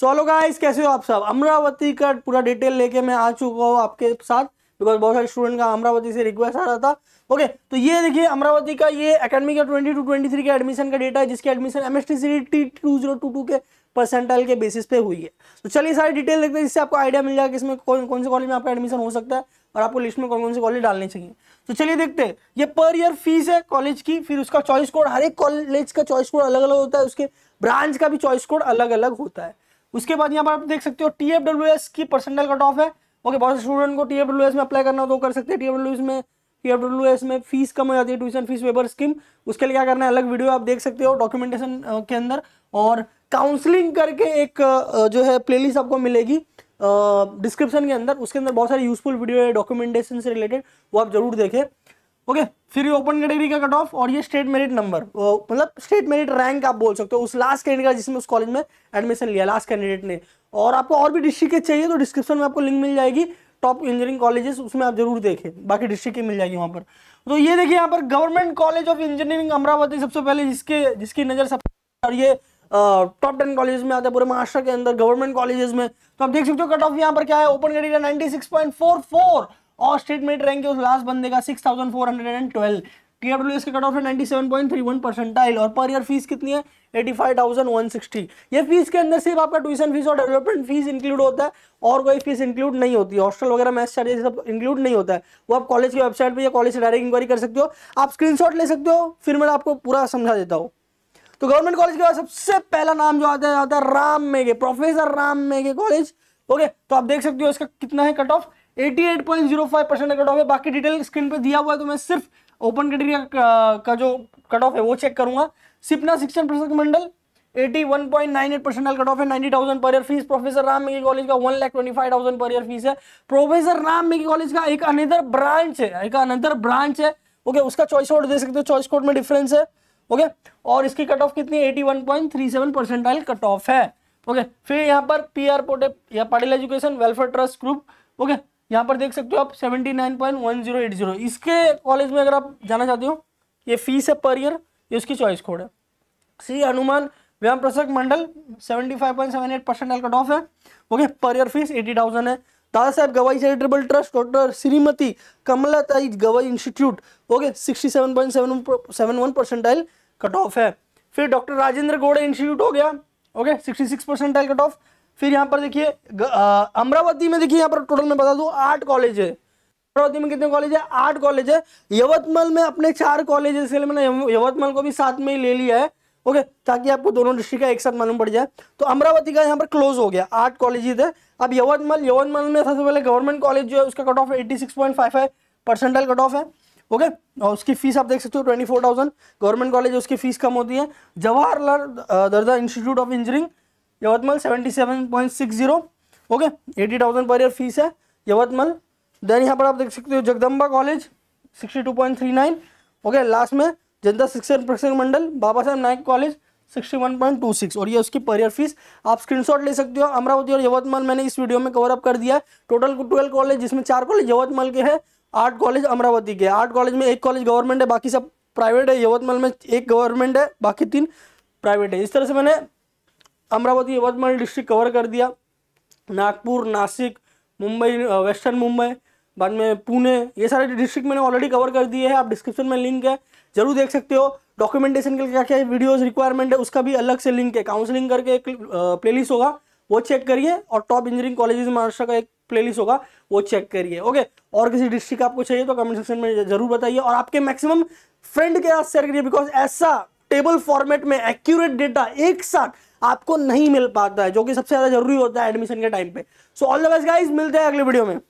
solo guys कैसे हो आप सब अमरावती का पूरा डिटेल लेके मैं आ चुका हूँ आपके साथ बिकॉज बहुत सारे स्टूडेंट का अमरावती से रिक्वेस्ट आ रहा था ओके okay, तो ये देखिए अमरावती का ये अकेडमी का ट्वेंटी टू ट्वेंटी थ्री का एडमिशन का डेटा है जिसके admission M S T C T two zero two two के परसेंटाइल के बेसिस पे हुई है तो चलिए सारी डिटेल देखते हैं जिससे आपको आइडिया मिल जाएगा कि इसमें कौन कौन से कॉलेज में आपका एडमिशन हो सकता है और आपको लिस्ट में कौन कौन से कॉलेज डालने चाहिए तो चलिए देखते हैं ये पर ईयर फीस है कॉलेज की फिर उसका चॉइस कोड हर एक कॉलेज का चॉइस कोड अलग अलग होता है उसके ब्रांच का भी चॉइस कोड अलग अलग होता है उसके बाद यहाँ पर आप देख सकते हो एस की पर्सनल कट ऑफ है ओके बहुत से स्टूडेंट को एस में अप्लाई करना हो तो कर सकते हैं एस में एस में फीस कम हो जाती है ट्यूशन फीस वेबर स्कीम उसके लिए क्या करना है अलग वीडियो आप देख सकते हो डॉक्यूमेंटेशन के अंदर और काउंसलिंग करके एक जो है लिस्ट आपको मिलेगी डिस्क्रिप्शन के अंदर उसके अंदर बहुत सारे यूजफुल वीडियो है डॉक्यूमेंटेशन से रिलेटेड वो आप जरूर देखें ओके फिर ये ओपन कैटेगरी का कट ऑफ और ये स्टेट मेरिट नंबर मतलब स्टेट मेरिट रैंक आप बोल सकते हो उस लास्ट कैंडिडेट का जिसमें उस कॉलेज में एडमिशन लिया लास्ट कैंडिडेट ने और आपको और भी डिस्ट्रिक्ट के चाहिए तो डिस्क्रिप्शन में आपको लिंक मिल जाएगी टॉप इंजीनियरिंग कॉलेजेस उसमें आप जरूर देखें बाकी डिस्ट्रिक्ट की मिल जाएगी वहाँ पर तो ये देखिए यहाँ पर government college of engineering Amravati सबसे पहले जिसके जिसकी नज़र सब और ये टॉप टेन कॉलेज में आते हैं पूरे महाराष्ट्र के अंदर गवर्नमेंट कॉलेजेस में तो आप देख सकते हो कट ऑफ यहाँ पर क्या है open category ninety six point four four और स्टेट मेरिट रैंक उस लास्ट बंदे का six thousand four hundred and twelve T W S का कट ऑफ है ninety seven point three one percentile और पर ईयर फीस कितनी है eighty five thousand one sixty ये फीस के अंदर सिर्फ आपका ट्यूशन फीस और डेवलपमेंट फीस इंक्लूड होता है और कोई फीस इंक्लूड नहीं होती हॉस्टल वगैरह मैथ चार्जेस सब इंक्लूड नहीं होता है वो आप कॉलेज की वेबसाइट पर या कॉलेज से डायरेक्ट इंक्वायरी कर सकते हो आप स्क्रीनशॉट ले सकते हो फिर मैं आपको पूरा समझा देता हूँ तो गवर्नमेंट कॉलेज के बाद सबसे पहला नाम जो आता है आता है Ram Meghe professor Ram Meghe college okay तो आप देख सकते हो इसका कितना है cut off 88.05 percent cut off है बाकी डिटेल स्क्रीन पे दिया हुआ है तो मैं सिर्फ ओपन कैटेगरी का जो कट ऑफ है वो चेक करूंगा सिपना शिक्षण प्रशिक्षक मंडल 81.98 परसेंट कट ऑफ है 90,000 per year fees professor Ram Meghe college का one lakh twenty five thousand per year fees है प्रोफेसर राम मेघी कॉलेज का एक अनदर ब्रांच है एक अनदर ब्रांच है ओके उसका चॉइस कोड दे सकते हो चॉइस कोड में डिफरेंस है ओके और इसकी कट ऑफ कितनी 81.37 परसेंटाइल कट ऑफ है ओके फिर यहाँ पर पी आर पोटे या Patil education welfare trust group okay यहाँ पर देख सकते हो आप seventy nine point one zero eight zero इसके कॉलेज में अगर आप जाना चाहते हो ये फीस है पर ईयर ये उसकी चॉइस कोड है Shri Hanuman Vyayam Prasad Mandal seventy five point seven eight percent cut off है okay per year fees eighty thousand है Dada Sahab Gawai charitable trust doctor Shrimati Kamalatai Gawai institute okay sixty seven point seven seven one percentile cut off है फिर doctor Rajendra Gode institute हो गया okay sixty six percentile cut off फिर यहाँ पर देखिए अमरावती में देखिए यहाँ पर टोटल मैं बता दूँ आठ कॉलेज है अमरावती में कितने कॉलेज है आठ कॉलेज है यवतमल में अपने चार कॉलेज है इसलिए मैंने यवतमल को भी साथ में ही ले लिया है ओके ताकि आपको दोनों डिस्ट्रिक्ट का एक साथ मालूम पड़ जाए तो अमरावती का यहाँ पर क्लोज हो गया आठ कॉलेज थे अब यवतमल यवतमल में सबसे पहले गवर्नमेंट कॉलेज जो है उसका cut off eighty six point five percentile cut off है ओके और उसकी फीस आप देख सकते हो twenty four thousand government college उसकी फीस कम होती है Jawaharlal Darda institute of engineering Yavatmal seventy seven point six zero okay eighty thousand per year fees है यवतमल देन यहाँ पर आप देख सकते हो Jagdamba college sixty two point three nine okay last में जनता शिक्षण प्रशिक्षण Mandal Baba Saheb Naik college sixty one point two six और ये उसकी पर ईयर फीस आप स्क्रीनशॉट ले सकते हो अमरावती और यवतमल मैंने इस वीडियो में कवर अप कर दिया है टोटल ट्वेल्व कॉलेज जिसमें चार कॉलेज यवतमल के हैं आठ कॉलेज अमरावती के आठ कॉलेज में एक कॉलेज गवर्नमेंट है बाकी सब प्राइवेट है यवतमल में एक गवर्नमेंट है बाकी तीन प्राइवेट है इस तरह से मैंने अमरावती यवतमाल डिस्ट्रिक्ट कवर कर दिया नागपुर नासिक मुंबई वेस्टर्न मुंबई बाद में पुणे ये सारे डिस्ट्रिक्ट मैंने ऑलरेडी कवर कर दिए हैं आप डिस्क्रिप्शन में लिंक है जरूर देख सकते हो डॉक्यूमेंटेशन के लिए क्या क्या वीडियोज रिक्वायरमेंट है उसका भी अलग से लिंक है काउंसलिंग करके एक प्ले होगा वो चेक करिए और टॉप इंजीनियरिंग कॉलेजेस महाराष्ट्र का एक प्लेलिस्ट होगा वो चेक करिए ओके और किसी डिस्ट्रिक्ट आपको चाहिए तो कमेंट सेक्शन में जरूर बताइए और आपके मैक्सिमम फ्रेंड के साथ शेयर करिए बिकॉज ऐसा टेबल फॉर्मेट में एक्यूरेट डेटा एक साथ आपको नहीं मिल पाता है जो कि सबसे ज़्यादा जरूरी होता है एडमिशन के टाइम पे so all the best guys मिलते हैं अगले वीडियो में